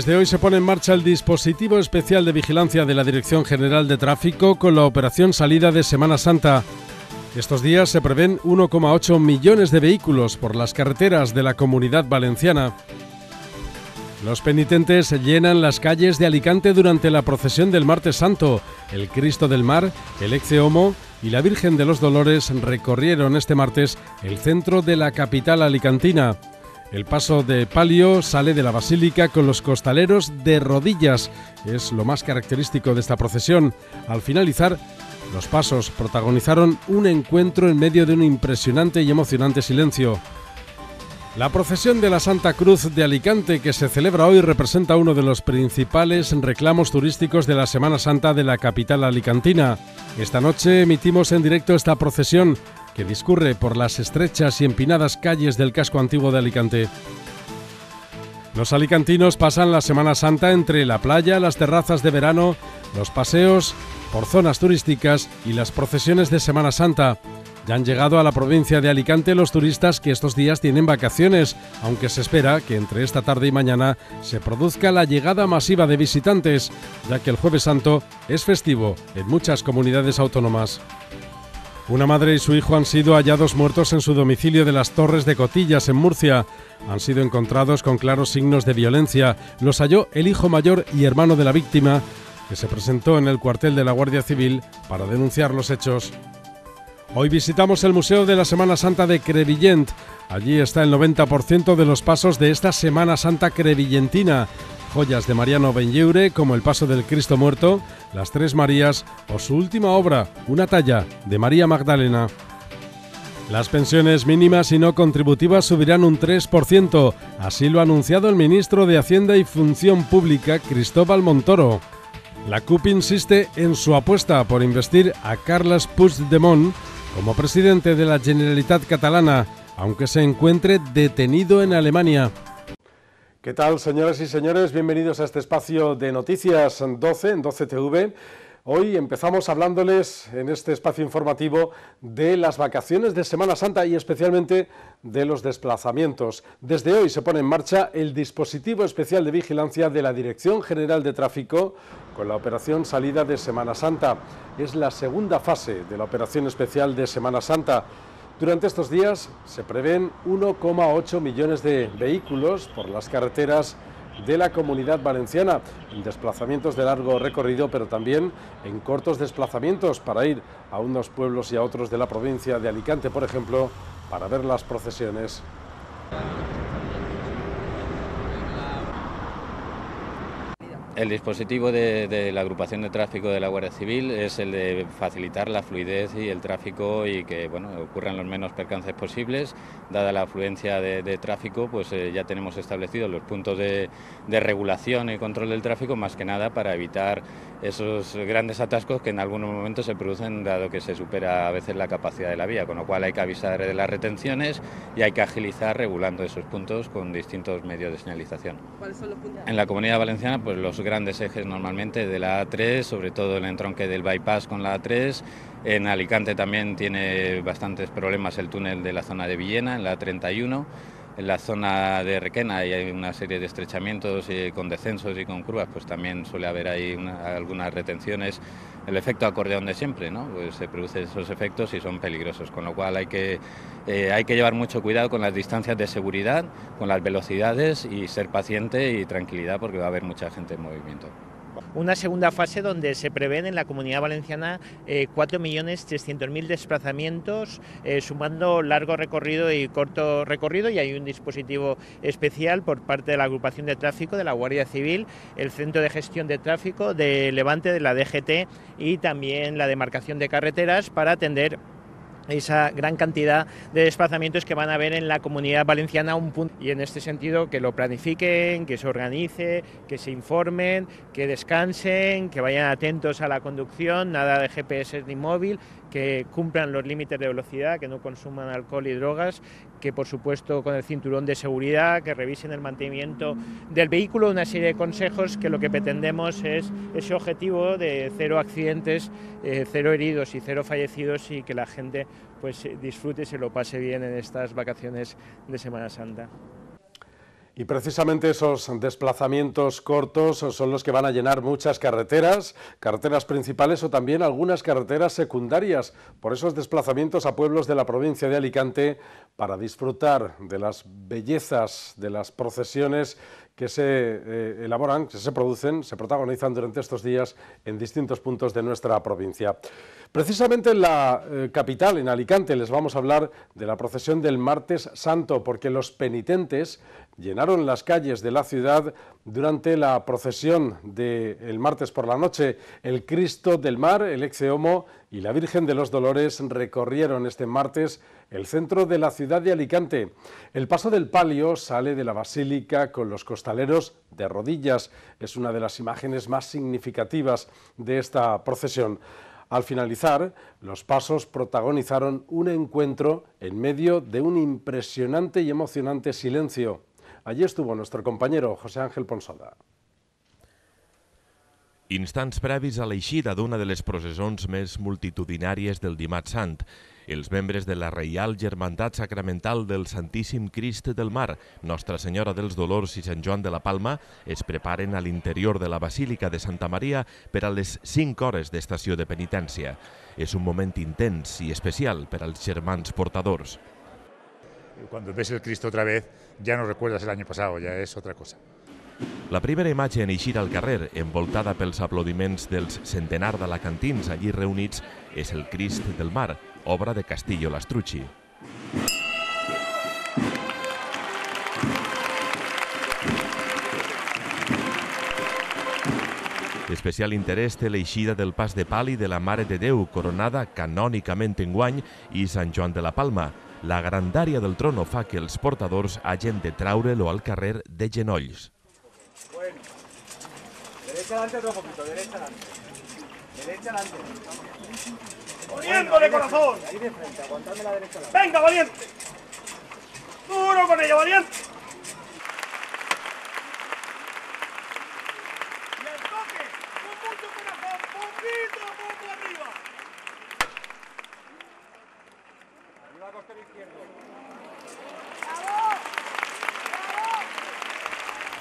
Desde hoy se pone en marcha el dispositivo especial de vigilancia de la Dirección General de Tráfico con la operación salida de Semana Santa. Estos días se prevén 1,8 millones de vehículos por las carreteras de la comunidad valenciana. Los penitentes llenan las calles de Alicante durante la procesión del Martes Santo. El Cristo del Mar, el exce Homo y la Virgen de los Dolores recorrieron este martes el centro de la capital alicantina. El paso de palio sale de la basílica con los costaleros de rodillas. Es lo más característico de esta procesión. Al finalizar, los pasos protagonizaron un encuentro en medio de un impresionante y emocionante silencio. La procesión de la Santa Cruz de Alicante que se celebra hoy representa uno de los principales reclamos turísticos de la Semana Santa de la capital alicantina. Esta noche emitimos en directo esta procesión discurre por las estrechas y empinadas calles del casco antiguo de Alicante. Los alicantinos pasan la Semana Santa entre la playa, las terrazas de verano, los paseos por zonas turísticas y las procesiones de Semana Santa. Ya han llegado a la provincia de Alicante los turistas que estos días tienen vacaciones, aunque se espera que entre esta tarde y mañana se produzca la llegada masiva de visitantes, ya que el jueves santo es festivo en muchas comunidades autónomas. Una madre y su hijo han sido hallados muertos en su domicilio de las Torres de Cotillas, en Murcia. Han sido encontrados con claros signos de violencia. Los halló el hijo mayor y hermano de la víctima, que se presentó en el cuartel de la Guardia Civil para denunciar los hechos. Hoy visitamos el Museo de la Semana Santa de Crevillent. Allí está el 90% de los pasos de esta Semana Santa crevillentina joyas de Mariano Benlleure como El Paso del Cristo Muerto, Las Tres Marías o su última obra, Una talla, de María Magdalena. Las pensiones mínimas y no contributivas subirán un 3%, así lo ha anunciado el ministro de Hacienda y Función Pública, Cristóbal Montoro. La CUP insiste en su apuesta por investir a Carles Puigdemont como presidente de la Generalitat catalana, aunque se encuentre detenido en Alemania. ¿Qué tal, señoras y señores? Bienvenidos a este espacio de Noticias 12 en 12TV. Hoy empezamos hablándoles en este espacio informativo de las vacaciones de Semana Santa y especialmente de los desplazamientos. Desde hoy se pone en marcha el dispositivo especial de vigilancia de la Dirección General de Tráfico con la operación salida de Semana Santa. Es la segunda fase de la operación especial de Semana Santa durante estos días se prevén 1,8 millones de vehículos por las carreteras de la comunidad valenciana, en desplazamientos de largo recorrido, pero también en cortos desplazamientos para ir a unos pueblos y a otros de la provincia de Alicante, por ejemplo, para ver las procesiones. El dispositivo de, la agrupación de tráfico de la Guardia Civil es el de facilitar la fluidez y el tráfico y que bueno, ocurran los menos percances posibles. Dada la afluencia de, tráfico, pues eh, ya tenemos establecidos los puntos de, de regulación y control del tráfico, más que nada para evitar esos grandes atascos que en algunos momentos se producen dado que se supera a veces la capacidad de la vía, con lo cual hay que avisar de las retenciones y hay que agilizar regulando esos puntos con distintos medios de señalización. ¿Cuáles son los puntos? En la Comunidad Valenciana, pues los grandes ejes normalmente de la A3, sobre todo el entronque del bypass con la A3, en Alicante también tiene bastantes problemas el túnel de la zona de Villena, en la A31 en la zona de Requena hay una serie de estrechamientos y con descensos y con curvas, pues también suele haber ahí algunas retenciones. El efecto acordeón de siempre, ¿no? Pues se producen esos efectos y son peligrosos, con lo cual hay que, eh, hay que llevar mucho cuidado con las distancias de seguridad, con las velocidades y ser paciente y tranquilidad porque va a haber mucha gente en movimiento una segunda fase donde se prevén en la comunidad valenciana 4.300.000 eh, desplazamientos, eh, sumando largo recorrido y corto recorrido, y hay un dispositivo especial por parte de la agrupación de tráfico de la Guardia Civil, el Centro de Gestión de Tráfico de Levante, de la DGT y también la demarcación de carreteras para atender esa gran cantidad de desplazamientos que van a haber en la comunidad valenciana un punto. y en este sentido que lo planifiquen, que se organice, que se informen, que descansen, que vayan atentos a la conducción, nada de GPS ni móvil, que cumplan los límites de velocidad, que no consuman alcohol y drogas, que por supuesto con el cinturón de seguridad, que revisen el mantenimiento del vehículo, una serie de consejos que lo que pretendemos es ese objetivo de cero accidentes, eh, cero heridos y cero fallecidos y que la gente pues disfrute y se lo pase bien en estas vacaciones de Semana Santa. Y precisamente esos desplazamientos cortos son los que van a llenar muchas carreteras, carreteras principales o también algunas carreteras secundarias, por esos desplazamientos a pueblos de la provincia de Alicante para disfrutar de las bellezas de las procesiones que se eh, elaboran, que se producen, se protagonizan durante estos días en distintos puntos de nuestra provincia. Precisamente en la eh, capital, en Alicante, les vamos a hablar de la procesión del martes santo, porque los penitentes llenaron las calles de la ciudad durante la procesión del martes por la noche. El Cristo del Mar, el Exeomo y la Virgen de los Dolores recorrieron este martes el centro de la ciudad de Alicante. El paso del palio sale de la basílica con los costaleros de rodillas. Es una de las imágenes más significativas de esta procesión. Al finalizar, los pasos protagonizaron un encuentro en medio de un impresionante y emocionante silencio. Allí estuvo nuestro compañero José Ángel Ponsada. Instantes previs a la d'una de las processons més multitudinarias del Dimat Sant, els membres de la Reial Germandat Sacramental del Santíssim Crist del Mar, Nostra Senyora dels Dolors i Sant Joan de la Palma es preparen a l'interior de la Basílica de Santa Maria per a les 5 hores d'estació de penitència. És un moment intens i especial per als germans portadors. Quan ves el Cristo otra vez, ja no recuerdas el año pasado, ja és otra cosa. La primera imatge en eixir al carrer, envoltada pels aplaudiments dels centenar d'alacantins allí reunits, és el Crist del Mar, obra de Castillo Lastrucci. Especial interès té l'eixida del pas de pali de la Mare de Déu, coronada canònicament en guany, i Sant Joan de la Palma. La grandària del trono fa que els portadors hagin de traure-lo al carrer de genolls. Bueno. Derecha adelante otro poquito, derecha adelante. Derecha adelante. Vamos. Poniéndole corazón. la derecha. Venga, valiente. Duro con ella, valiente. Y al toque, con mucho corazón, poquito a poco arriba. Arriba, costero izquierdo.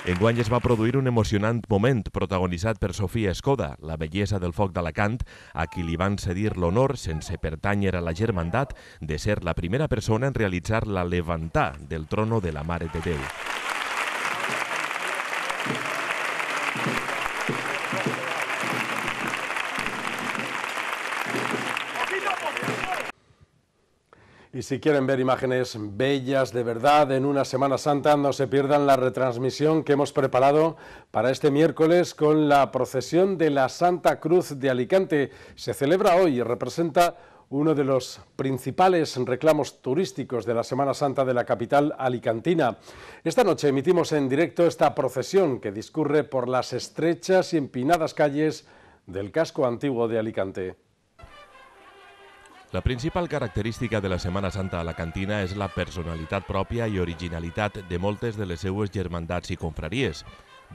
Enguany es va produir un emocionant moment protagonitzat per Sofia Escoda, la bellesa del foc d'Alacant, a qui li van cedir l'honor, sense pertànyer a la germandat, de ser la primera persona en realitzar la levantà del trono de la Mare de Déu. Y si quieren ver imágenes bellas de verdad en una Semana Santa, no se pierdan la retransmisión que hemos preparado para este miércoles con la procesión de la Santa Cruz de Alicante. Se celebra hoy y representa uno de los principales reclamos turísticos de la Semana Santa de la capital alicantina. Esta noche emitimos en directo esta procesión que discurre por las estrechas y empinadas calles del casco antiguo de Alicante. La principal característica de la Setmana Santa alacantina és la personalitat pròpia i originalitat de moltes de les seues germandats i confraries.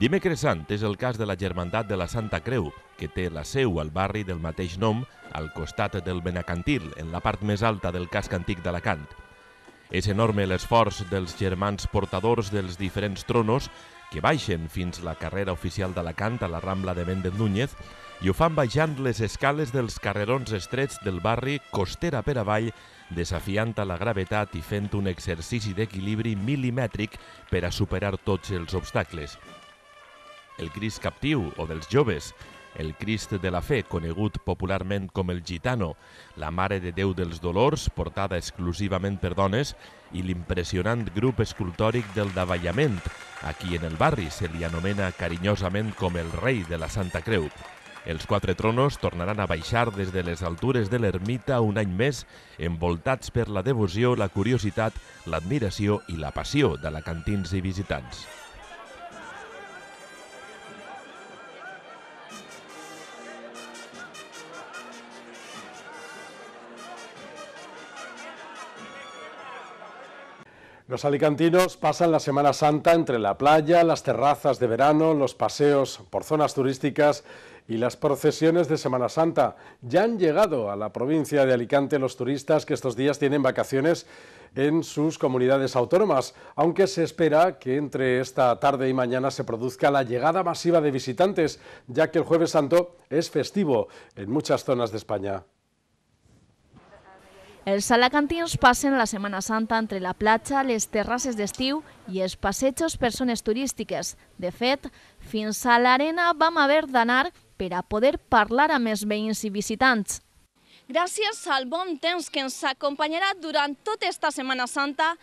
Dimecres Sant és el cas de la germandat de la Santa Creu, que té la seu al barri del mateix nom, al costat del Benacantil, en la part més alta del casc antic d'Alacant. És enorme l'esforç dels germans portadors dels diferents tronos que baixen fins la carrera oficial d'Alacant a la Rambla de Méndez Núñez, i ho fan baixant les escales dels carrerons estrets del barri costera per avall, desafiant a la gravetat i fent un exercici d'equilibri mil·limètric per a superar tots els obstacles. El Crist captiu o dels joves, el Crist de la Fe, conegut popularment com el Gitano, la Mare de Déu dels Dolors, portada exclusivament per dones, i l'impressionant grup escultòric del Davallament, a qui en el barri se li anomena carinyosament com el rei de la Santa Creu. Els quatre tronos tornaran a baixar des de les altures de l'ermita un any més, envoltats per la devoció, la curiositat, l'admiració i la passió de la cantins i visitants. Los alicantinos pasan la Semana Santa entre la playa, las terrazas de verano, los paseos por zonas turísticas y las procesiones de Semana Santa. Ya han llegado a la provincia de Alicante los turistas que estos días tienen vacaciones en sus comunidades autónomas, aunque se espera que entre esta tarde y mañana se produzca la llegada masiva de visitantes, ya que el jueves santo es festivo en muchas zonas de España. Els alacantins passen la Semana Santa entre la platja, les terrasses de i ...y passejos per turísticas. De fet, fins a l'arena a ver d'anar per a poder parlar amb els veïns i visitants. Gràcies al bon temps que ens acompanyarà durant tota esta Setmana Santa,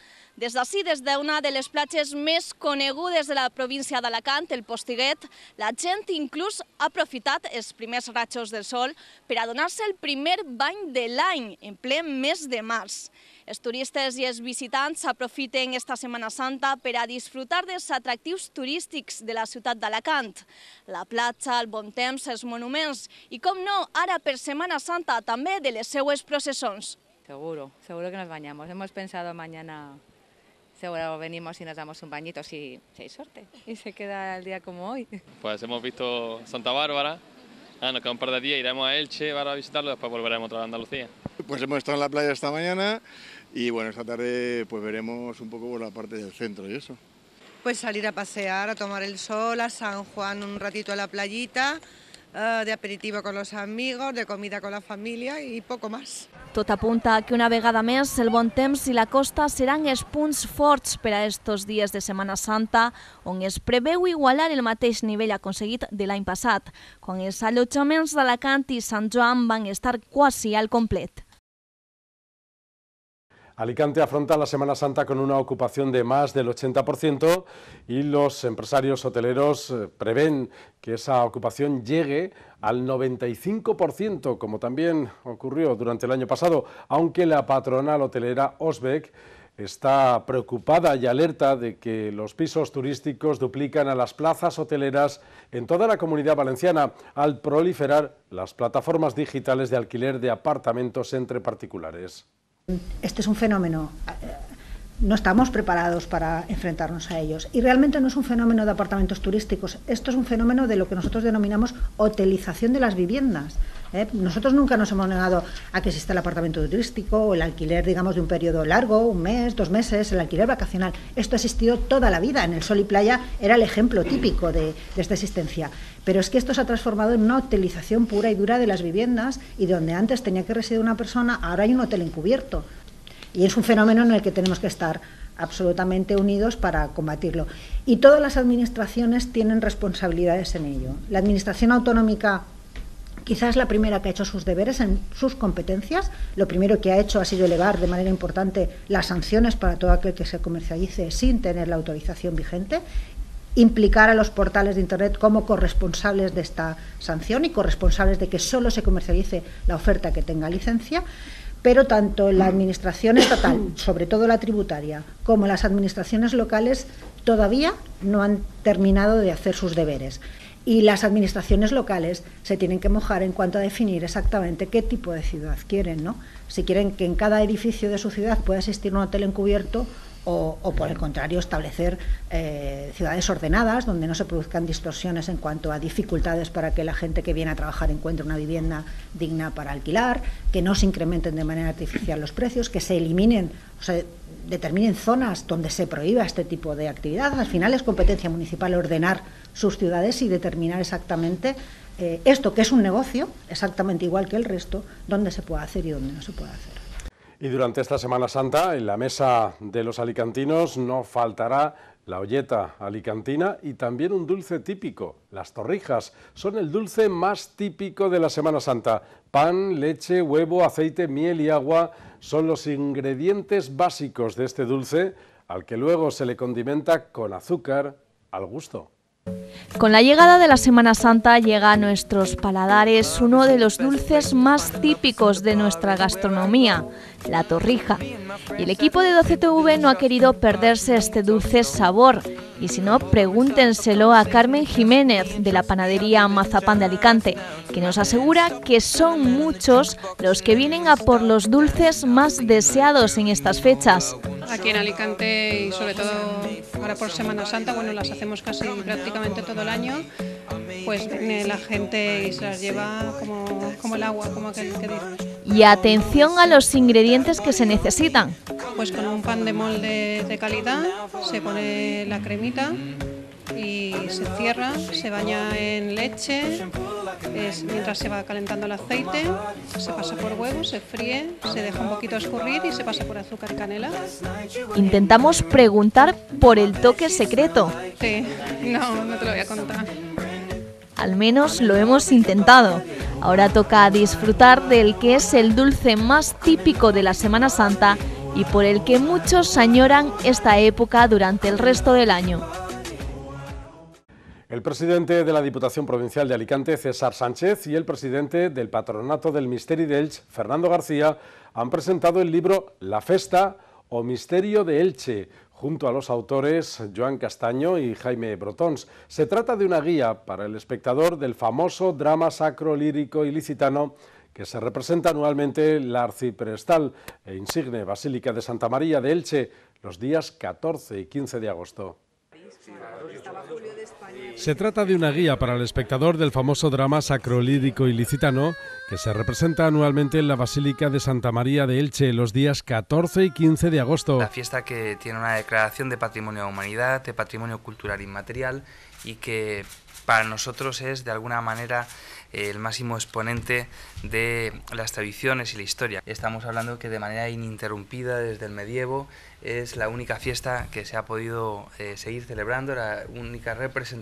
des d'ací, des d'una de les platges més conegudes de la província d'Alacant, el Postiguet, la gent inclús ha aprofitat els primers ratxos del sol per a donar-se el primer bany de l'any, en ple mes de març. Els turistes i els visitants s'aprofiten esta Setmana Santa per a disfrutar dels atractius turístics de la ciutat d'Alacant. La platja, el bon temps, els monuments i, com no, ara per Setmana Santa també de les seues processons. Seguro, seguro que nos bañamos. Hemos pensado mañana, seguro venimos y nos damos un bañito si, si hay suerte y se queda el día como hoy. Pues hemos visto Santa Bárbara, ah, nos queda un par de días, iremos a Elche para visitarlo, y después volveremos otra vez a Andalucía. Pues hemos estado en la playa esta mañana, Y bueno, esta tarde pues veremos un poco por la parte del centro y eso. Pues salir a pasear, a tomar el sol, a San Juan un ratito a la playita, eh, de aperitivo con los amigos, de comida con la familia y poco más. Tot apunta a que una vegada més el bon temps i la costa serán els punts forts para estos días de Semana Santa, on es preveu igualar el mateix nivell aconseguit de l'any passat, quan els allotjaments d'Alacant y San Juan van estar quasi al complet. Alicante afronta la Semana Santa con una ocupación de más del 80% y los empresarios hoteleros eh, prevén que esa ocupación llegue al 95%, como también ocurrió durante el año pasado, aunque la patronal hotelera Osbeck está preocupada y alerta de que los pisos turísticos duplican a las plazas hoteleras en toda la comunidad valenciana al proliferar las plataformas digitales de alquiler de apartamentos entre particulares. Este es un fenómeno. Eh, no estamos preparados para enfrentarnos a ellos. Y realmente no es un fenómeno de apartamentos turísticos. Esto es un fenómeno de lo que nosotros denominamos hotelización de las viviendas. ¿eh? Nosotros nunca nos hemos negado a que exista el apartamento turístico o el alquiler, digamos, de un periodo largo, un mes, dos meses, el alquiler vacacional. Esto ha existido toda la vida. En el Sol y Playa era el ejemplo típico de, de esta existencia. Pero es que esto se ha transformado en una utilización pura y dura de las viviendas y donde antes tenía que residir una persona, ahora hay un hotel encubierto. Y es un fenómeno en el que tenemos que estar absolutamente unidos para combatirlo. Y todas las administraciones tienen responsabilidades en ello. La administración autonómica Quizás la primera que ha hecho sus deberes en sus competencias. Lo primero que ha hecho ha sido elevar de manera importante las sanciones para todo aquel que se comercialice sin tener la autorización vigente implicar a los portales de Internet como corresponsables de esta sanción y corresponsables de que solo se comercialice la oferta que tenga licencia, pero tanto la Administración estatal, sobre todo la tributaria, como las administraciones locales todavía no han terminado de hacer sus deberes y las administraciones locales se tienen que mojar en cuanto a definir exactamente qué tipo de ciudad quieren, ¿no? Si quieren que en cada edificio de su ciudad pueda existir un hotel encubierto o, por el contrario, establecer eh, ciudades ordenadas donde no se produzcan distorsiones en cuanto a dificultades para que la gente que viene a trabajar encuentre una vivienda digna para alquilar, que no se incrementen de manera artificial los precios, que se eliminen, o sea, determinen zonas donde se prohíba este tipo de actividad. Al final es competencia municipal ordenar sus ciudades y determinar exactamente eh, esto que es un negocio, exactamente igual que el resto, dónde se puede hacer y dónde no se puede hacer. Y durante esta Semana Santa, en la mesa de los alicantinos, no faltará la olleta alicantina y también un dulce típico, las torrijas. Son el dulce más típico de la Semana Santa. Pan, leche, huevo, aceite, miel y agua son los ingredientes básicos de este dulce, al que luego se le condimenta con azúcar al gusto. Con la llegada de la Semana Santa llega a nuestros paladares uno de los dulces más típicos de nuestra gastronomía, la torrija. Y el equipo de 12TV no ha querido perderse este dulce sabor. Y si no, pregúntenselo a Carmen Jiménez de la panadería Mazapán de Alicante, que nos asegura que son muchos los que vienen a por los dulces más deseados en estas fechas. Aquí en Alicante y sobre todo ahora por Semana Santa, bueno, las hacemos casi prácticamente todo el año pues eh, la gente y se las lleva como, el agua, como aquel que Y atención a los ingredientes que se necesitan. Pues con un pan de molde de calidad se pone la cremita y se cierra, se baña en leche, mientras se va calentando el aceite, se pasa por huevo, se fríe, se deja un poquito escurrir y se pasa por azúcar y canela. Intentamos preguntar por el toque secreto. Sí, no, no te lo voy a contar. Al menos lo hemos intentado. Ahora toca disfrutar del que es el dulce más típico de la Semana Santa y por el que muchos añoran esta época durante el resto del año. El presidente de la Diputación Provincial de Alicante, César Sánchez, y el presidente del Patronato del Misterio de Elche, Fernando García, han presentado el libro La Festa o Misterio de Elche, junto a los autores Joan Castaño y Jaime Brotons. Se trata de una guía para el espectador del famoso drama sacro lírico ilicitano que se representa anualmente en la arciprestal e insigne Basílica de Santa María de Elche los días 14 y 15 de agosto. Se trata de una guía para el espectador del famoso drama sacrolídico ilicitano que se representa anualmente en la Basílica de Santa María de Elche los días 14 y 15 de agosto. La fiesta que tiene una declaración de patrimonio de humanidad, de patrimonio cultural inmaterial y que para nosotros es de alguna manera el máximo exponente de las tradiciones y la historia. Estamos hablando que de manera ininterrumpida desde el medievo es la única fiesta que se ha podido eh, seguir celebrando, la única representación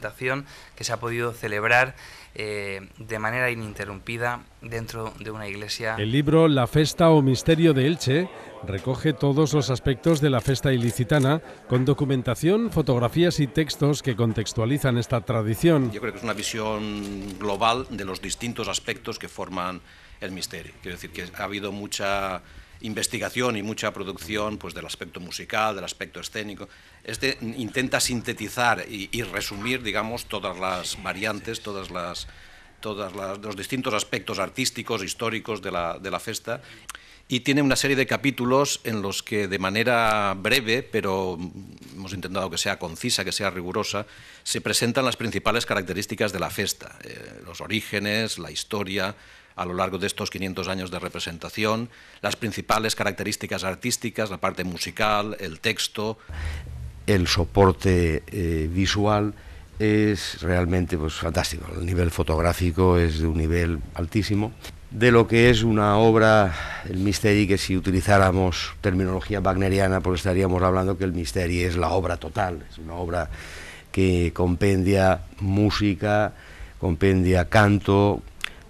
que se ha podido celebrar eh, de manera ininterrumpida dentro de una iglesia. El libro La Festa o Misterio de Elche recoge todos los aspectos de la festa ilicitana con documentación, fotografías y textos que contextualizan esta tradición. Yo creo que es una visión global de los distintos aspectos que forman el misterio. Quiero decir que ha habido mucha investigación y mucha producción pues, del aspecto musical, del aspecto escénico. Este intenta sintetizar y, resumir, digamos, todas las variantes, todas todos los distintos aspectos artísticos, históricos de la, de la festa y tiene una serie de capítulos en los que de manera breve, pero hemos intentado que sea concisa, que sea rigurosa, se presentan las principales características de la fiesta... Eh, los orígenes, la historia a lo largo de estos 500 años de representación, las principales características artísticas, la parte musical, el texto. El soporte eh, visual es realmente pues, fantástico, el nivel fotográfico es de un nivel altísimo de lo que es una obra, el misteri, que si utilizáramos terminología wagneriana, pues estaríamos hablando que el misteri es la obra total, es una obra que compendia música, compendia canto,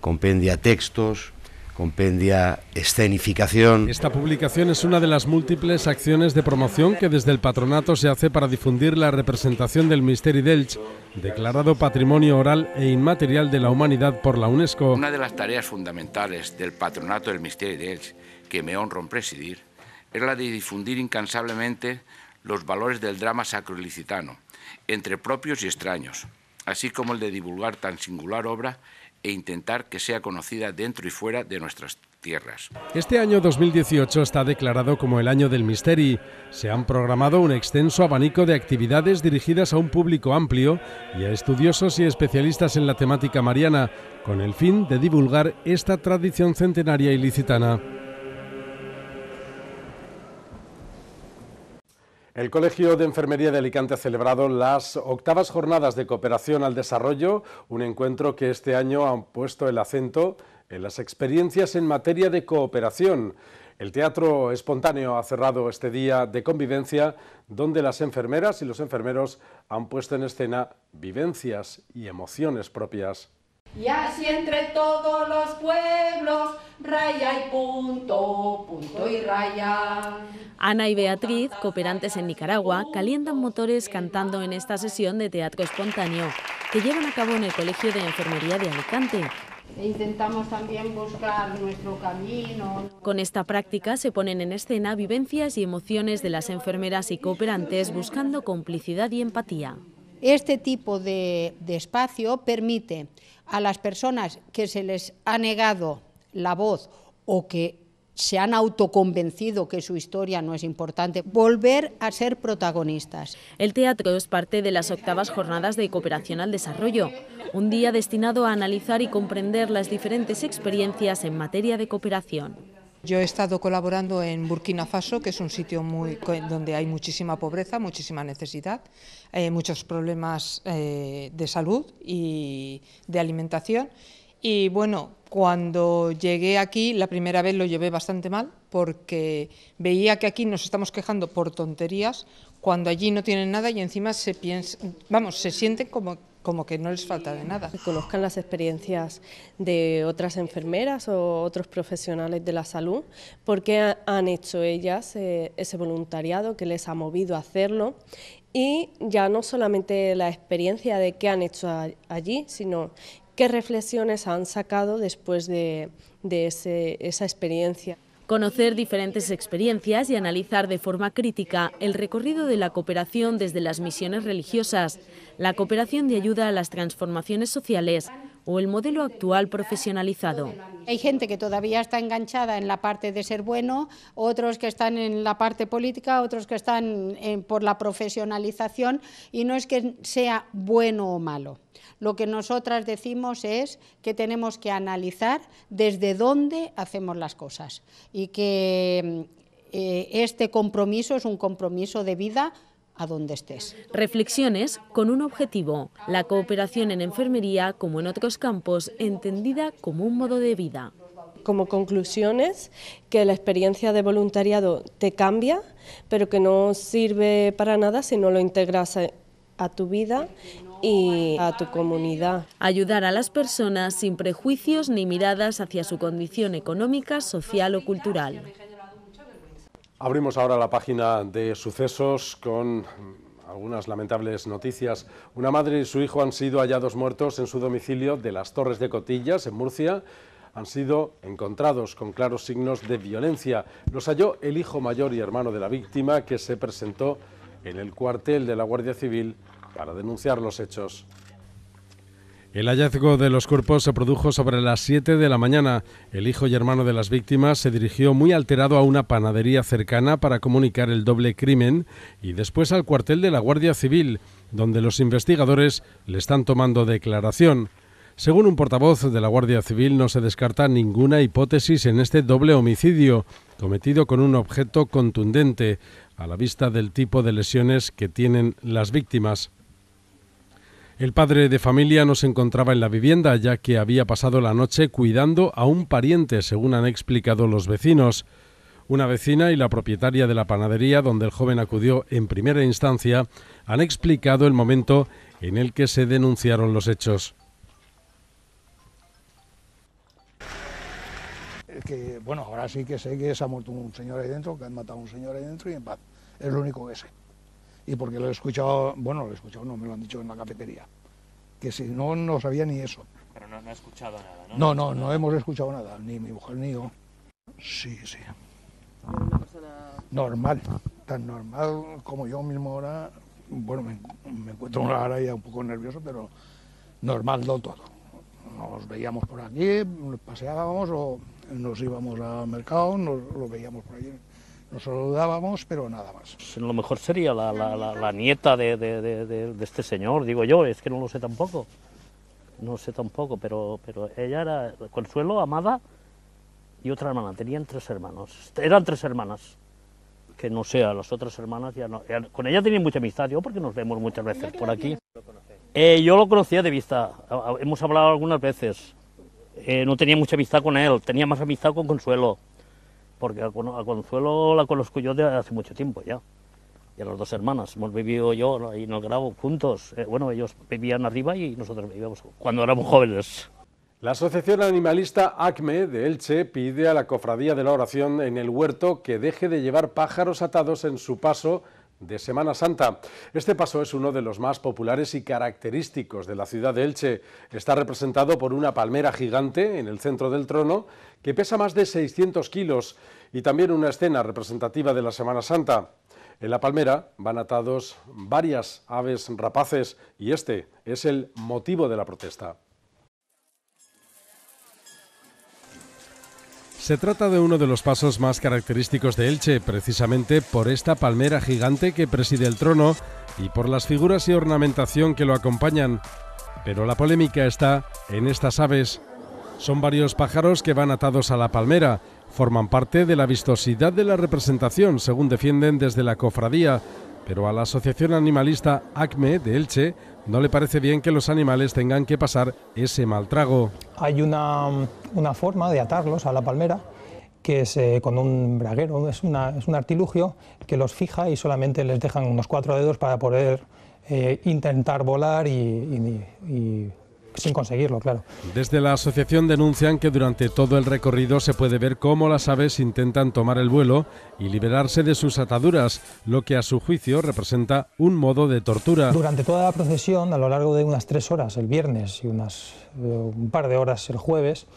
compendia textos, compendia Escenificación. Esta publicación es una de las múltiples acciones de promoción que desde el patronato se hace para difundir la representación del Misteri d'Elx... declarado Patrimonio Oral e Inmaterial de la Humanidad por la UNESCO. Una de las tareas fundamentales del patronato del Misteri d'Elx... que me honro en presidir, es la de difundir incansablemente los valores del drama sacrolicitano, entre propios y extraños, así como el de divulgar tan singular obra e intentar que sea conocida dentro y fuera de nuestras tierras. Este año 2018 está declarado como el año del Misteri. Se han programado un extenso abanico de actividades dirigidas a un público amplio y a estudiosos y especialistas en la temática mariana, con el fin de divulgar esta tradición centenaria ilicitana. El Colegio de Enfermería de Alicante ha celebrado las octavas jornadas de cooperación al desarrollo, un encuentro que este año ha puesto el acento en las experiencias en materia de cooperación. El Teatro Espontáneo ha cerrado este día de convivencia, donde las enfermeras y los enfermeros han puesto en escena vivencias y emociones propias y así entre todos los pueblos, raya y punto, punto y raya. Ana y Beatriz, cooperantes en Nicaragua, calientan motores cantando en esta sesión de teatro espontáneo que llevan a cabo en el Colegio de Enfermería de Alicante. E intentamos también buscar nuestro camino. Con esta práctica se ponen en escena vivencias y emociones de las enfermeras y cooperantes buscando complicidad y empatía. Este tipo de espacio permite a las personas que se les ha negado la voz o que se han autoconvencido que su historia no es importante, volver a ser protagonistas. El teatro es parte de las octavas jornadas de cooperación al desarrollo, un día destinado a analizar y comprender las diferentes experiencias en materia de cooperación. Yo he estado colaborando en Burkina Faso, que es un sitio muy, donde hay muchísima pobreza, muchísima necesidad, eh, muchos problemas eh, de salud y de alimentación. Y bueno, cuando llegué aquí, la primera vez lo llevé bastante mal, porque veía que aquí nos estamos quejando por tonterías, cuando allí no tienen nada y encima se piensa, vamos, se sienten como como que no les falta de nada. conozcan las experiencias de otras enfermeras o otros profesionales de la salud, ...por qué han hecho ellas eh, ese voluntariado que les ha movido a hacerlo y ya no solamente la experiencia de qué han hecho allí, sino qué reflexiones han sacado después de, esa experiencia conocer diferentes experiencias y analizar de forma crítica el recorrido de la cooperación desde las misiones religiosas, la cooperación de ayuda a las transformaciones sociales, o el modelo actual profesionalizado. Hay gente que todavía está enganchada en la parte de ser bueno, otros que están en la parte política, otros que están eh, por la profesionalización y no es que sea bueno o malo. Lo que nosotras decimos es que tenemos que analizar desde dónde hacemos las cosas y que eh, este compromiso es un compromiso de vida a donde estés. Reflexiones con un objetivo, la cooperación en enfermería como en otros campos, entendida como un modo de vida como conclusiones que la experiencia de voluntariado te cambia, pero que no sirve para nada si no lo integras a tu vida y a tu comunidad. Ayudar a las personas sin prejuicios ni miradas hacia su condición económica, social o cultural. Abrimos ahora la página de sucesos con mm, algunas lamentables noticias. Una madre y su hijo han sido hallados muertos en su domicilio de las Torres de Cotillas, en Murcia. Han sido encontrados con claros signos de violencia. Los halló el hijo mayor y hermano de la víctima que se presentó en el cuartel de la Guardia Civil para denunciar los hechos. El hallazgo de los cuerpos se produjo sobre las 7 de la mañana. El hijo y hermano de las víctimas se dirigió muy alterado a una panadería cercana para comunicar el doble crimen y después al cuartel de la Guardia Civil, donde los investigadores le están tomando declaración. Según un portavoz de la Guardia Civil, no se descarta ninguna hipótesis en este doble homicidio, cometido con un objeto contundente, a la vista del tipo de lesiones que tienen las víctimas. El padre de familia no se encontraba en la vivienda ya que había pasado la noche cuidando a un pariente, según han explicado los vecinos. Una vecina y la propietaria de la panadería donde el joven acudió en primera instancia han explicado el momento en el que se denunciaron los hechos. bueno, ahora sí que sé que se ha muerto un señor ahí dentro, que han matado a un señor ahí dentro y en paz. Es lo único que sé y porque lo he escuchado, bueno, lo he escuchado, no, me lo han dicho en la cafetería, que si no, no sabía ni eso. Pero no, no escuchado nada, ¿no? No, no, no, hemos escuchado nada, ni mi mujer ni yo. Sí, sí. Normal, tan normal como yo mismo ahora, bueno, me, encuentro ahora ya un poco nervioso, pero normal no todo. Nos veíamos por aquí, paseábamos o nos íbamos al mercado, nos lo veíamos por allí. Nos saludábamos, pero nada más. Pues lo mejor sería la, nieta de, este señor, digo yo, es que no lo sé tampoco. No sé tampoco, pero, pero ella era Consuelo, Amada y otra hermana. Tenían tres hermanos. Eran tres hermanas. Que no sea las otras hermanas ya no. con ella tenía mucha amistad yo porque nos vemos muchas veces por aquí. Eh, yo lo conocía de vista. Hemos hablado algunas veces. Eh, no tenía mucha amistad con él, tenía más amistad con Consuelo porque a, Consuelo la conozco yo desde hace mucho tiempo ya. Y a las dos hermanas. Hemos vivido yo y nos grabo juntos. Eh, bueno, ellos vivían arriba y nosotros vivíamos cuando éramos jóvenes. La Asociación Animalista ACME de Elche pide a la Cofradía de la Oración en el Huerto que deje de llevar pájaros atados en su paso de Semana Santa. Este paso es uno de los más populares y característicos de la ciudad de Elche. Está representado por una palmera gigante en el centro del trono que pesa más de 600 kilos y también una escena representativa de la Semana Santa. En la palmera van atados varias aves rapaces y este es el motivo de la protesta. Se trata de uno de los pasos más característicos de Elche, precisamente por esta palmera gigante que preside el trono y por las figuras y ornamentación que lo acompañan. Pero la polémica está en estas aves. Son varios pájaros que van atados a la palmera, forman parte de la vistosidad de la representación, según defienden desde la cofradía, pero a la asociación animalista ACME de Elche no le parece bien que los animales tengan que pasar ese maltrago. Hay una, forma de atarlos a la palmera que es eh, con un braguero, es, un artilugio que los fija y solamente les dejan unos cuatro dedos para poder eh, intentar volar y sin conseguirlo, claro. Desde la asociación denuncian que durante todo el recorrido se puede ver cómo las aves intentan tomar el vuelo y liberarse de sus ataduras, lo que a su juicio representa un modo de tortura. Durante toda la procesión, a lo largo de unas tres horas el viernes y unas, eh, un par de horas el jueves,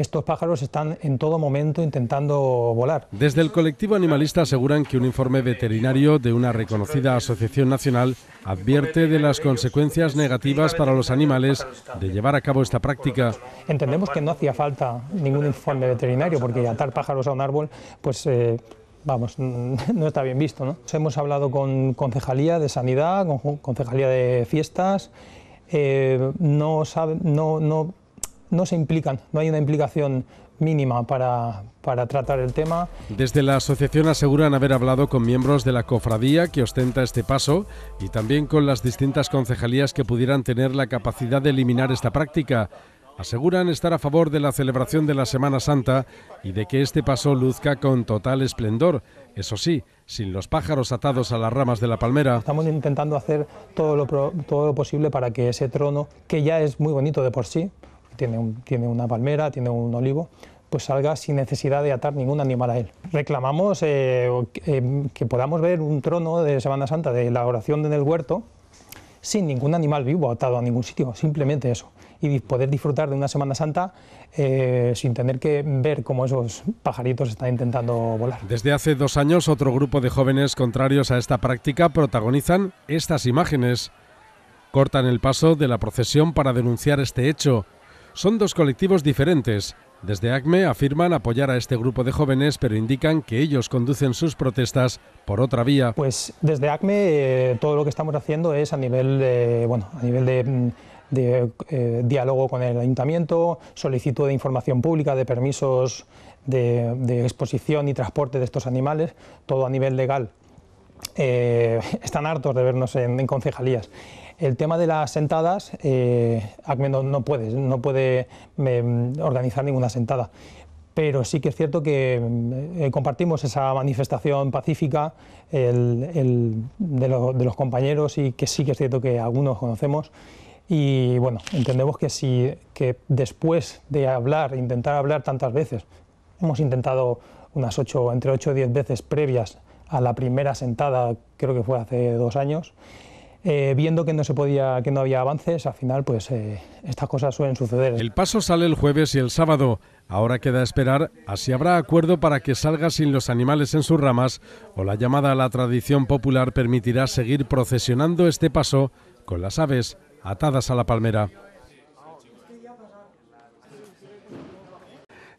estos pájaros están en todo momento intentando volar. Desde el colectivo animalista aseguran que un informe veterinario de una reconocida asociación nacional advierte de las consecuencias negativas para los animales de llevar a cabo esta práctica. Entendemos que no hacía falta ningún informe veterinario porque atar pájaros a un árbol, pues... Eh, vamos, no está bien visto. ¿no? Hemos hablado con Concejalía de Sanidad, con Concejalía de Fiestas, eh, no, sabe, no, no no se implican, no hay una implicación mínima para, tratar el tema. Desde la asociación aseguran haber hablado con miembros de la cofradía que ostenta este paso y también con las distintas concejalías que pudieran tener la capacidad de eliminar esta práctica. Aseguran estar a favor de la celebración de la Semana Santa y de que este paso luzca con total esplendor, eso sí, sin los pájaros atados a las ramas de la palmera. Estamos intentando hacer todo todo lo posible para que ese trono, que ya es muy bonito de por sí, tiene, una palmera, tiene un olivo, pues salga sin necesidad de atar ningún animal a él. Reclamamos eh, eh, que podamos ver un trono de Semana Santa de la oración en el huerto sin ningún animal vivo atado a ningún sitio, simplemente eso. Y poder disfrutar de una Semana Santa eh, sin tener que ver cómo esos pajaritos están intentando volar. Desde hace dos años, otro grupo de jóvenes contrarios a esta práctica protagonizan estas imágenes. Cortan el paso de la procesión para denunciar este hecho son dos colectivos diferentes. Desde ACME afirman apoyar a este grupo de jóvenes, pero indican que ellos conducen sus protestas por otra vía. Pues desde ACME eh, todo lo que estamos haciendo es a nivel de, bueno, a nivel de mm, eh, diálogo con el ayuntamiento, solicitud de información pública, de permisos de, exposición y transporte de estos animales, todo a nivel legal. Eh, están hartos de vernos en concejalías. El tema de las sentadas, eh, no, puedes, no puede organizar ninguna sentada, pero sí que es cierto que mm, eh, compartimos esa manifestación pacífica de, los compañeros y que sí que es cierto que algunos conocemos. Y bueno, entendemos que, después de hablar, intentar hablar tantas veces, hemos intentado unas 8, entre 8 o 10 veces previas a la primera sentada, creo que fue hace dos años, eh, viendo que no se podía, que no había avances, al final pues eh, estas cosas suelen suceder. El paso sale el jueves y el sábado. Ahora queda esperar a si habrá acuerdo para que salga sin los animales en sus ramas o la llamada a la tradición popular permitirá seguir procesionando este paso con las aves atadas a la palmera.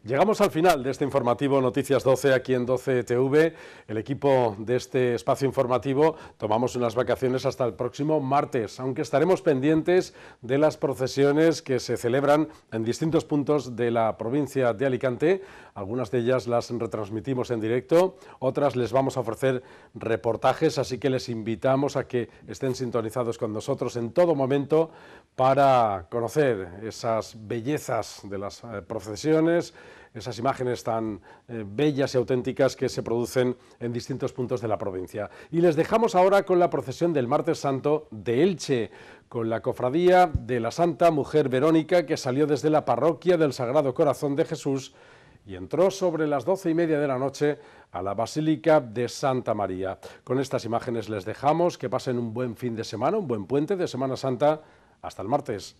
Llegamos al final de este informativo Noticias 12 aquí en 12 TV. El equipo de este espacio informativo tomamos unas vacaciones hasta el próximo martes, aunque estaremos pendientes de las procesiones que se celebran en distintos puntos de la provincia de Alicante. Algunas de ellas las retransmitimos en directo, otras les vamos a ofrecer reportajes, así que les invitamos a que estén sintonizados con nosotros en todo momento para conocer esas bellezas de las eh, procesiones esas imágenes tan eh, bellas y auténticas que se producen en distintos puntos de la provincia. Y les dejamos ahora con la procesión del Martes Santo de Elche, con la cofradía de la Santa Mujer Verónica que salió desde la parroquia del Sagrado Corazón de Jesús y entró sobre las doce y media de la noche a la Basílica de Santa María. Con estas imágenes les dejamos que pasen un buen fin de semana, un buen puente de Semana Santa. Hasta el martes.